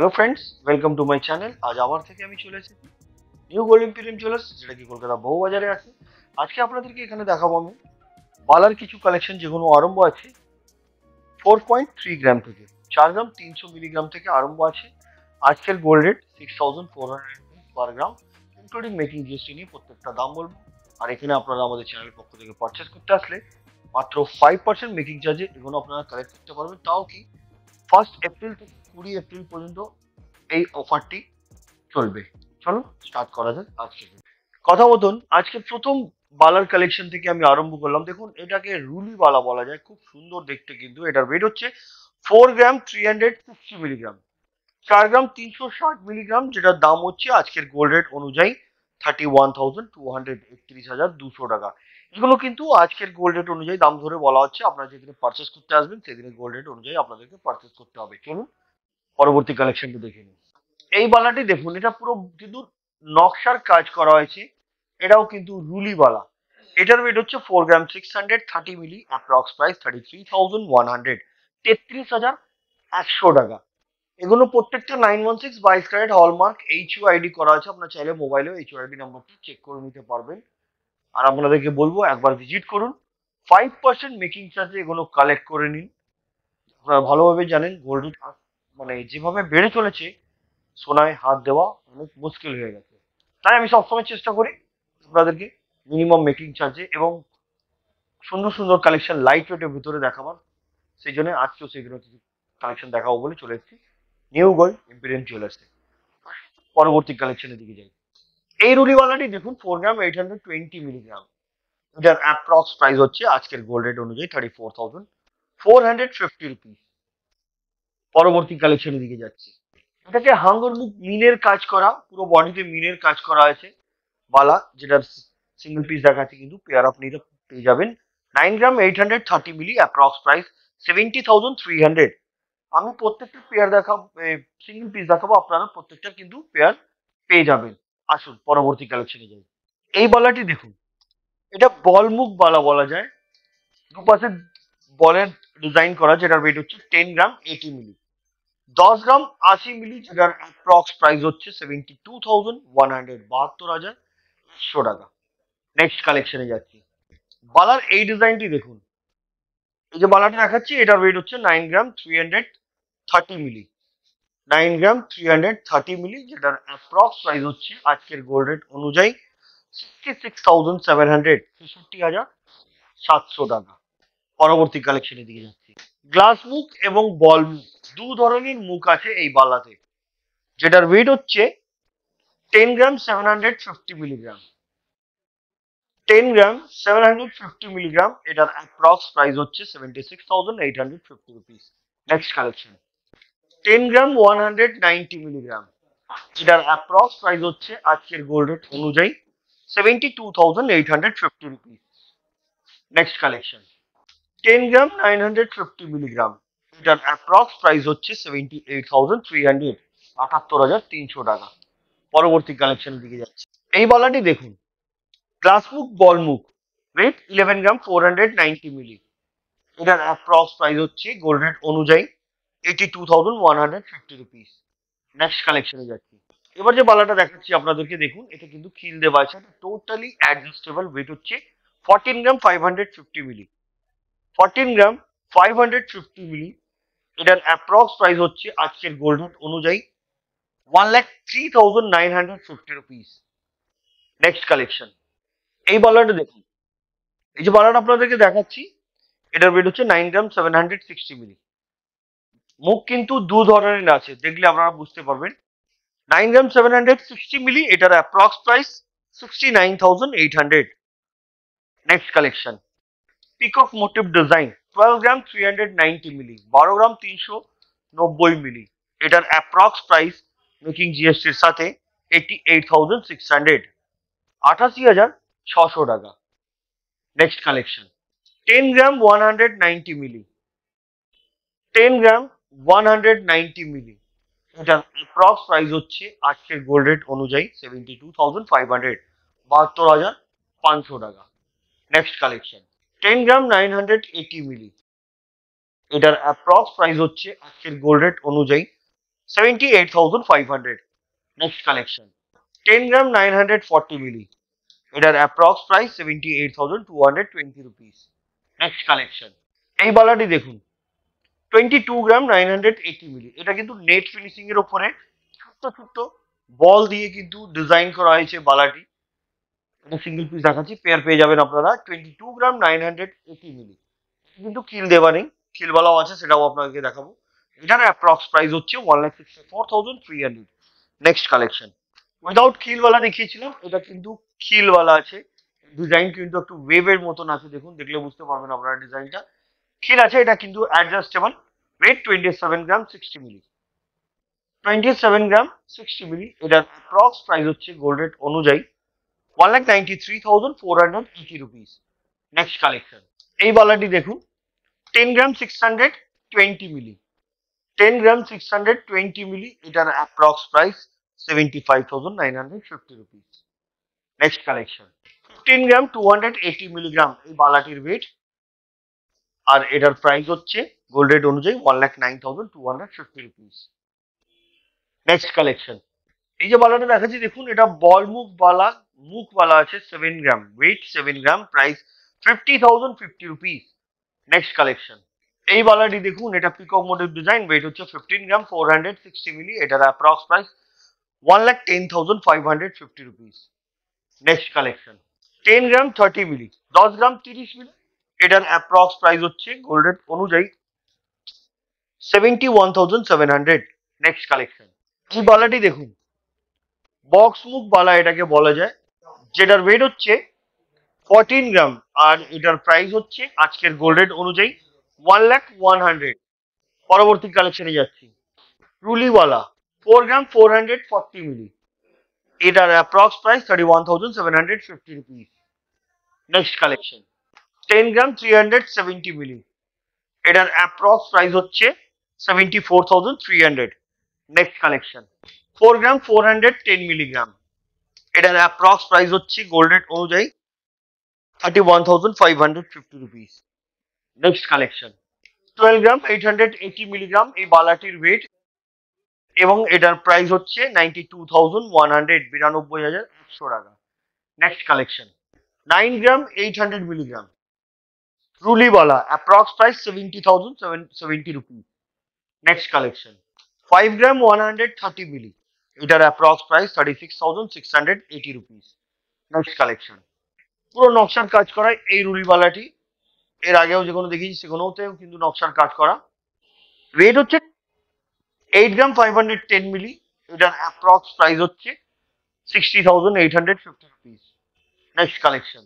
Hello friends welcome to my channel আজ আবার থেকে আমি চলে এসেছি নিউ গোল্ডেন পিরিম জুয়েলার্স যেটা কি কলকাতা বাজারে আছে আজকে আপনাদেরকে এখানে দেখাবো আমি বালার কিছু কালেকশন যেগুলো আরম্ভ আছে ফোর পয়েন্ট থ্রি গ্রাম থেকে চার গ্রাম তিনশো মিলিগ্রাম থেকে আরম্ভ আছে আজকের gold rate six thousand four hundred per gram including making GST নিয়ে প্রত্যেকটা দাম বলবো আর এখানে আপনারা আমাদের চ্যানেলের পক্ষ থেকে পারচেস করতে আসলে মাত্র ফাইভ পার্সেন্ট মেকিং চার্জে এগুলো আপনারা কালেক্ট করতে পারবেন তাও কি ফার্স্ট এপ্রিল থেকে কুড়ি এপ্রিল পর্যন্ত এই অফারটি চলবে চলো স্টার্ট করা যাক আজকে কথা মতন আজকে প্রথম বালার কালেকশন থেকে আমি আরম্ভ করলাম দেখুন এটাকে রুলি বালা বলা যায় খুব সুন্দর দেখতে কিন্তু এটার ওয়েট হচ্ছে four gram three hundred sixty milligram চার গ্রাম তিনশো ষাট মিলিগ্রাম যেটার দাম হচ্ছে আজকের গোল্ড রেট অনুযায়ী thirty one thousand two hundred একত্রিশ হাজার দুশো টাকা এগুলো কিন্তু আজকের গোল্ড রেট অনুযায়ী দাম ধরে বলা হচ্ছে আপনারা যেদিনে পারচেস করতে আসবেন সেদিনে গোল্ড রেট অনুযায়ী আপনাদেরকে পারচেস করতে হবে চলুন পরবর্তী কালেকশনটা দেখে নিন এই বালাটি দেখুন এটা পুরো কিন্তু নকশার কাজ করা হয়েছে এটাও কিন্তু রুলি বালা এটার ওয়েট হচ্ছে four gram six hundred thirty milli approx price thirty three thousand one hundred তেত্রিশ হাজার একশো টাকা এগুলো প্রত্যেকটা নাইন ওয়ান সিক্স বাইশ ক্যারেট হলমার্ক এইচ আইডি করা আছে আপনার চাইলে মোবাইলেও এইচ আইডি নাম্বারটি চেক করে নিতে পারবেন আর আপনাদেরকে বলবো একবার ভিজিট করুন ফাইভ পার্সেন্ট মেকিং চার্জে এগুলো কালেক্ট করে নিন আপনারা ভালোভাবে জানেন গোল্ড মানে যেভাবে বেড়ে চলেছে সোনায় হাত দেওয়া অনেক মুশকিল হয়ে গেছে তাই আমি সবসময় চেষ্টা করি আপনাদেরকে মিনিমাম মেকিং চার্জে এবং সুন্দর সুন্দর কালেকশন লাইট ওয়েটের ভিতরে দেখাবার সেই জন্য আজকেও সেই জন্য কিছু কালেকশন দেখাবো বলে চলে এসেছি নিউ গোল্ড ইম্পিরিয়াম জুয়েলার্সে পরবর্তী কালেকশনের দিকে যাই এই রুলিওয়ালাটি দেখুন four gram eight hundred twenty milligram যার অ্যাপ্রক্স প্রাইস হচ্ছে আজকের গোল্ড রেট অনুযায়ী thirty four thousand four hundred fifty rupees পরবর্তী কালেকশনের দিকে যাচ্ছে এটাকে হাঙ্গর মুখ মিনের কাজ করা পুরো বডিতে মিনের কাজ করা আছে বালা যেটা সিঙ্গেল পিস দেখাচ্ছে কিন্তু পেয়ার আপনি এটা পেয়ে যাবেন nine gram eight hundred thirty milli approx price seventy thousand three hundred আমি প্রত্যেকটা পেয়ার দেখাবো সিঙ্গেল পিস দেখাবো আপনারা প্রত্যেকটা কিন্তু পেয়ার পেয়ে যাবেন আসুন পরবর্তী কালেকশনে যাই এই বালাটি দেখুন এটা বলমুখ বালা বলা যায় দুপাশে বলের ডিজাইন করা যেটার ওয়েট হচ্ছে টেন গ্রাম এইটি মিলি দশ গ্রাম আশি মিলি যেটার অ্যাপ্রক্স প্রাইস হচ্ছে seventy two thousand one hundred বাহাত্তর হাজার একশো টাকা নেক্সট কালেকশনে যাচ্ছি বালার এই ডিজাইনটি দেখুন এই যে বালাটা দেখাচ্ছি এটার ওয়েট হচ্ছে nine gram three hundred thirty milli nine gram three hundred thirty milli যেটার অ্যাপ্রক্স প্রাইস হচ্ছে আজকের গোল্ড রেট অনুযায়ী sixty six thousand seven hundred ছেষট্টি হাজার সাতশো টাকা পরবর্তী কালেকশনের দিকে যাচ্ছি গ্লাস মুখ এবং বল মুখ দু ধরনের মুখ আছে এই বালাতে যেটার ওয়েট হচ্ছে ten gram seven hundred fifty milligram ten gram seven hundred fifty milligram এটার অ্যাপ্রক্স প্রাইস হচ্ছে seventy six thousand eight hundred fifty rupees next collection ten gram one hundred ninety milligram এটার অ্যাপ্রক্স প্রাইস হচ্ছে আজকের gold rate অনুযায়ী seventy two thousand eight hundred fifty rupees next collection ten gram nine hundred fifty milligram এটার approx price হচ্ছে seventy eight thousand three hundred আটাত্তর হাজার তিনশো টাকা পরবর্তী কালেকশনের দিকে যাচ্ছে এই বলাটি দেখুন গ্লাস বলমুখ weight eleven gram four hundred 490 milli এটার অ্যাপ্রক্স প্রাইস হচ্ছে গোল্ড রেট অনুযায়ী eighty two thousand one hundred fifty rupees next কালেকশনে যাচ্ছি এবার যে বালাটা দেখাচ্ছি আপনাদেরকে দেখুন এটা কিন্তু খিল দেওয়া আছে টোটালি অ্যাডজাস্টেবল ওয়েট হচ্ছে fourteen gram five hundred fifty milli fourteen gram five hundred fifty milli এটার অ্যাপ্রক্স প্রাইস হচ্ছে আজকের গোল্ড হাট অনুযায়ী one lakh three thousand nine hundred fifty rupees next collection এই বলাটা দেখুন এই যে বলাটা আপনাদেরকে দেখাচ্ছি এটার বেড হচ্ছে nine gram seven hundred sixty milli মুখ কিন্তু দু ধরনের আছে দেখলে আপনারা বুঝতে পারবেন nine gram seven hundred sixty milli এটার approx price sixty nine thousand eight hundred next collection peacock motif design twelve gram three hundred ninety milli বারো গ্রাম তিনশো নব্বই মিলি এটার অ্যাপ্রক্স প্রাইস মেকিং জিএসটির সাথে eighty eight thousand six hundred আঠাশি হাজার ছশো টাকা next collection ten gram one hundred ninety milli ten gram one hundred ninety milli এটার অ্যাপ্রক্স প্রাইস হচ্ছে আজকের গোল্ড রেট অনুযায়ী seventy two thousand five hundred বাহাত্তর হাজার পাঁচশো টাকা next collection ten gram 980 milli এটার অ্যাপ্রক্স প্রাইস হচ্ছে আজকের গোল্ড রেট অনুযায়ী seventy eight next collection ten gram nine milli এটার approx price seventy eight thousand two hundred twenty rupees next collection এই বালাটি দেখুন twenty two gram nine hundred eighty milli এটা কিন্তু নেট ফিনিশিং এর ওপরে ছোট্ট ছোট্ট বল দিয়ে কিন্তু ডিজাইন করা হয়েছে বালাটি এটা সিঙ্গেল পিস দেখাচ্ছি পেয়ার পেয়ে যাবেন আপনারা twenty two gram nine hundred eighty milli কিন্তু কিল দেওয়া নেই কিলওয়ালাও আছে সেটাও আপনাকে দেখাবো এটার অ্যাপ্রক্স প্রাইস হচ্ছে one lakh sixty four thousand three hundred next collection without কিলওয়ালা দেখিয়েছিলাম এটা কিন্তু কিলওয়ালা আছে ডিজাইন কিন্তু একটু ওয়েভের মতন আছে দেখুন দেখলে বুঝতে পারবেন আপনারা ডিজাইনটা খিল আছে এটা কিন্তু adjustable weight twenty seven gram sixty milli twenty seven gram sixty milli এটার অ্যাপ্রক্স প্রাইস হচ্ছে গোল্ড রেট অনুযায়ী one lakh ninety three thousand four hundred eighty rupees next collection এই বালাটি দেখুন ten gram six hundred twenty milli ten gram six hundred twenty milli এটার approx price seventy five thousand nine hundred fifty rupees next collection fifteen gram two hundred eighty milligram এই বালাটির wait আর এটার price হচ্ছে gold rate অনুযায়ী one lakh nine thousand two hundred fifty rupees next collection এই যে বালাটা দেখাচ্ছি দেখুন এটা বল মুভ বালা মুখওয়ালা আছে seven gram weight seven gram price fifty thousand fifty rupees next collection এই বালাটি দেখুন এটা পিকক মোটিভ ডিজাইন ওয়েট হচ্ছে fifteen gram four hundred sixty milli এটার approx price one lakh ten thousand five hundred fifty rupees next collection ten gram thirty milli দশ গ্রাম তিরিশ মিলি এটার অ্যাপ্রক্স প্রাইস হচ্ছে গোল্ডের অনুযায়ী seventy one thousand seven hundred next collection এই বালাটি দেখুন বক্স মুখ বালা এটাকে বলা যায় যেটার ওয়েট হচ্ছে ফরটিন গ্রাম আর এটার প্রাইস হচ্ছে আজকের গোল্ড রেট অনুযায়ী ওয়ান লাখ ওয়ান হান্ড্রেড পরবর্তী কালেকশনে যাচ্ছি রুলিওয়ালা four gram four hundred forty milli এটার approx price thirty one thousand seven hundred fifty rupees next collection ten gram three hundred seventy milli এটার অ্যাপ্রক্স প্রাইস হচ্ছে seventy four thousand three hundred next collection four gram four hundred ten milligram এটার approx price হচ্ছে gold rate অনুযায়ী thirty one thousand five hundred fifty rupees next collection twelve gram eight hundred eighty milligram এই বালাটির weight এবং এটার price হচ্ছে ninety two thousand one hundred বিরানব্বই হাজার একশো টাকা next collection nine gram eight hundred milligram রুলিওয়ালা approx price seventy thousand seven seventy rupees next collection five gram one hundred thirty milli এটার approx price thirty six thousand six hundred eighty rupees next collection পুরো নকশার কাজ করা এই রুলিওয়ালাটি এর আগেও যে কোনো দেখিয়েছি সেগুলোতেও কিন্তু নকশার কাজ করা ওয়েট হচ্ছে eight gram five hundred ten milli এটার অ্যাপ্রক্স প্রাইস হচ্ছে sixty thousand eight hundred fifty rupees next collection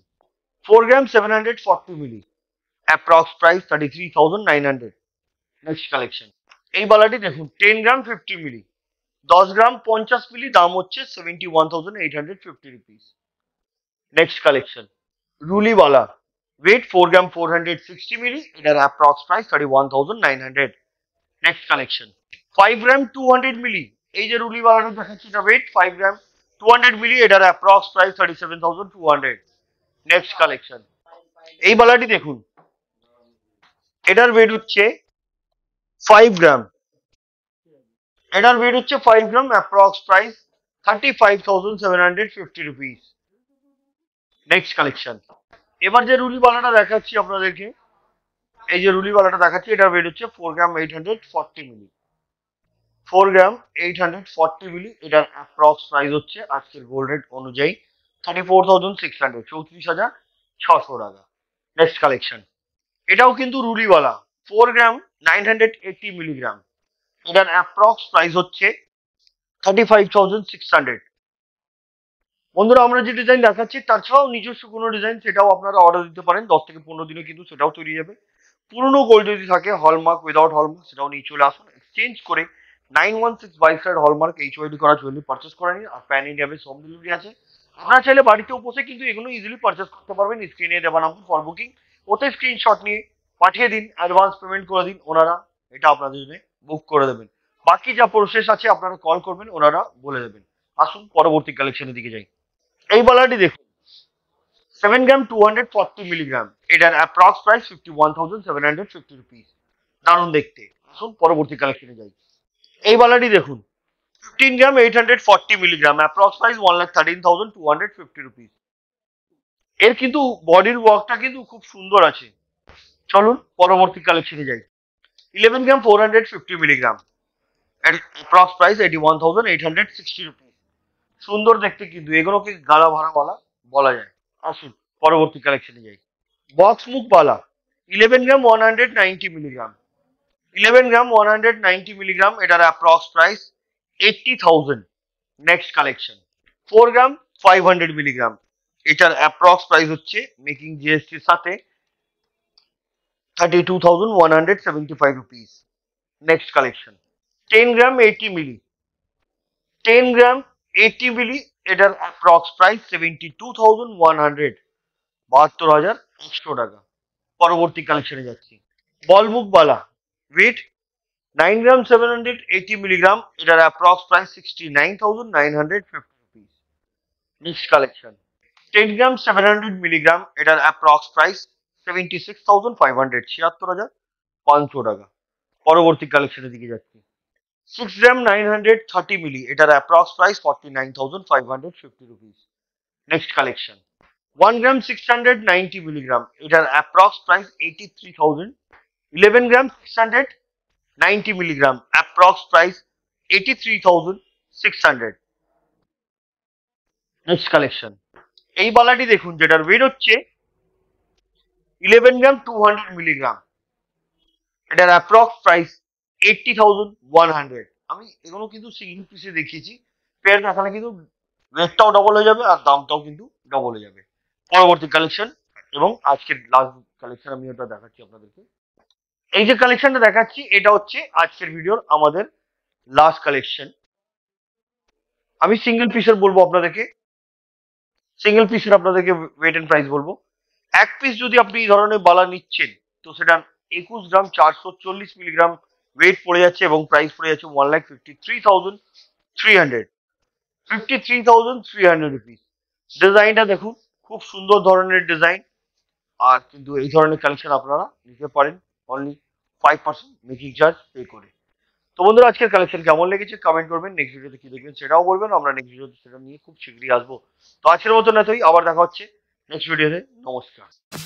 four gram seven hundred forty milli approx price thirty three thousand nine hundred next collection এই বালাটি দেখুন ten গ্রাম fifty milli দশ গ্রাম পঞ্চাশ milli দাম হচ্ছে seventy one thousand eight hundred fifty rupees next collection রুলিওয়ালা weight four gram four hundred sixty milli এটার approx price thirty one thousand nine hundred next collection five gram two hundred milli এই যে রুলিওয়ালাটা দেখাচ্ছি এটা weight five gram two hundred milli এটার approx price thirty seven thousand two hundred next collection এই বালাটি দেখুন এটার ওয়েট হচ্ছে ফাইভ গ্রাম এটার ওয়েট হচ্ছে five gram approx price thirty five thousand seven hundred fifty rupees next collection এবার যে রুলিওয়ালাটা দেখাচ্ছি আপনাদেরকে এই যে রুলিওয়ালাটা দেখাচ্ছি এটার বেড হচ্ছে four gram eight hundred forty milli four gram eight hundred forty milli এটার অ্যাপ্রক্স প্রাইস হচ্ছে আজকের গোল্ড রেট অনুযায়ী thirty four thousand six hundred চৌত্রিশ হাজার ছশো টাকা নেক্সট কালেকশন এটাও কিন্তু রুলিওয়ালা four gram nine hundred eighty milligram এটার অ্যাপ্রক্স প্রাইস হচ্ছে thirty five thousand six hundred বন্ধুরা আমরা যে ডিজাইন দেখাচ্ছি তার ছাড়াও নিজস্ব কোনো ডিজাইন সেটাও আপনারা অর্ডার দিতে পারেন দশ থেকে পনেরো দিনে কিন্তু সেটাও তৈরি যাবে পুরনো গোল্ড যদি থাকে হলমার্ক উইদাউট হলমার্ক সেটাও নিয়ে চলে আসুন এক্সচেঞ্জ করে নাইন ওয়ান সিক্স বাইশ সাইড হলমার্ক এইচ ওয়াইডি করা জুয়েলারি পারচেস করে নিন আর প্যান ইন্ডিয়া বেশ হোম ডেলিভারি আছে আপনারা চাইলে বাড়িতেও বসে কিন্তু এগুলো ইজিলি পারচেস করতে পারবেন স্ক্রিনে দেওয়া নাম ফর বুকিং ওতে স্ক্রিনশট নিয়ে পাঠিয়ে দিন অ্যাডভান্স পেমেন্ট করে দিন ওনারা এটা আপনাদের জন্য বুক করে দেবেন বাকি যা প্রসেস আছে আপনারা কল করবেন ওনারা বলে দেবেন আসুন পরবর্তী কালেকশনের দিকে যাই এই বালাটি দেখুন seven gram two hundred forty milligram এটার approx price fifty one thousand seven hundred fifty rupees দারুন দেখতে আসুন পরবর্তী কালেকশনে যাই এই বালাটি দেখুন fifteen gram eight hundred forty milligram approx price one lakh thirteen thousand two hundred fifty rupees এর কিন্তু বডির ওয়ার্কটা কিন্তু খুব সুন্দর আছে চলুন পরবর্তী কালেকশনে যাই 11 gram 450 milligram at approx price 81860 rupees সুন্দর দেখতে কিন্তু এগুলোকে গালা ভরা বলা বলা যায় আসুন পরবর্তী কালেকশনে যাই বক্স মুখ বালা 11 গ্রাম 190 মিলিগ্রাম 11 গ্রাম 190 মিলিগ্রাম এটার approx price 80000 next collection 4 gram 500 milligram এটার অ্যাপ্রক্স প্রাইস হচ্ছে মেকিং জিএসটির সাথে 32,175 rupees. Next collection. 10 gram 80 milli. 10 gram 80 milli এটার অ্যাপ্রক্স প্রাইস 72100 72100 টাকা পরবর্তী কালেকশনে যাচ্ছি বলমুখবালা উইথ 9 গ্রাম 780 মিলিগ্রাম এটার approx price 69950 rupees next collection 10 gram 700 milligram এটার approx price seventy six thousand five hundred ছিয়াত্তর হাজার পাঁচশো টাকা পরবর্তী কালেকশনের দিকে যাচ্ছি six gram nine hundred thirty milli এটার approx price forty nine thousand five hundred fifty rupees next collection one gram six hundred ninety milligram এটার approx price eighty three thousand eleven gram six hundred ninety milligram approx price eighty three thousand six hundred next collection এই বালাটি দেখুন যেটার weight হচ্ছে eleven gram two hundred milligram এটার approx price eighty thousand one hundred আমি এগুলো কিন্তু single পিসে দেখিয়েছি পেয়ার না থাকলে কিন্তু রেটটাও ডবল হয়ে যাবে আর দামটাও কিন্তু ডবল হয়ে যাবে পরবর্তী কালেকশন এবং আজকের লাস্ট কালেকশন আমি ওটা দেখাচ্ছি আপনাদেরকে এই যে কালেকশনটা দেখাচ্ছি এটা হচ্ছে আজকের ভিডিওর আমাদের লাস্ট কালেকশন আমি সিঙ্গেল পিসের বলবো আপনাদেরকে সিঙ্গেল পিসের আপনাদেরকে ওয়েট এন্ড প্রাইস বলবো এক পিস যদি আপনি এই ধরনের বালা নিচ্ছেন তো সেটা একুশ গ্রাম চারশো চল্লিশ মিলিগ্রাম ওয়েট পড়ে যাচ্ছে এবং প্রাইস পড়ে যাচ্ছে one lakh fifty three thousand three hundred fifty three thousand three hundred rupees ডিজাইনটা দেখুন খুব সুন্দর ধরনের ডিজাইন আর কিন্তু এই ধরনের কালেকশন আপনারা নিতে পারেন only five percent making charge pay করে তো বন্ধুরা আজকের কালেকশন কেমন লেগেছে কমেন্ট করবেন নেক্সট ভিডিওতে কি দেখবেন সেটাও বলবেন আমরা নেক্সট ভিডিওতে সেটা নিয়ে খুব শীঘ্রই আসবো তো আজকের মতো না আবার দেখা হচ্ছে Est-ce que je lirai Non, c'est ça.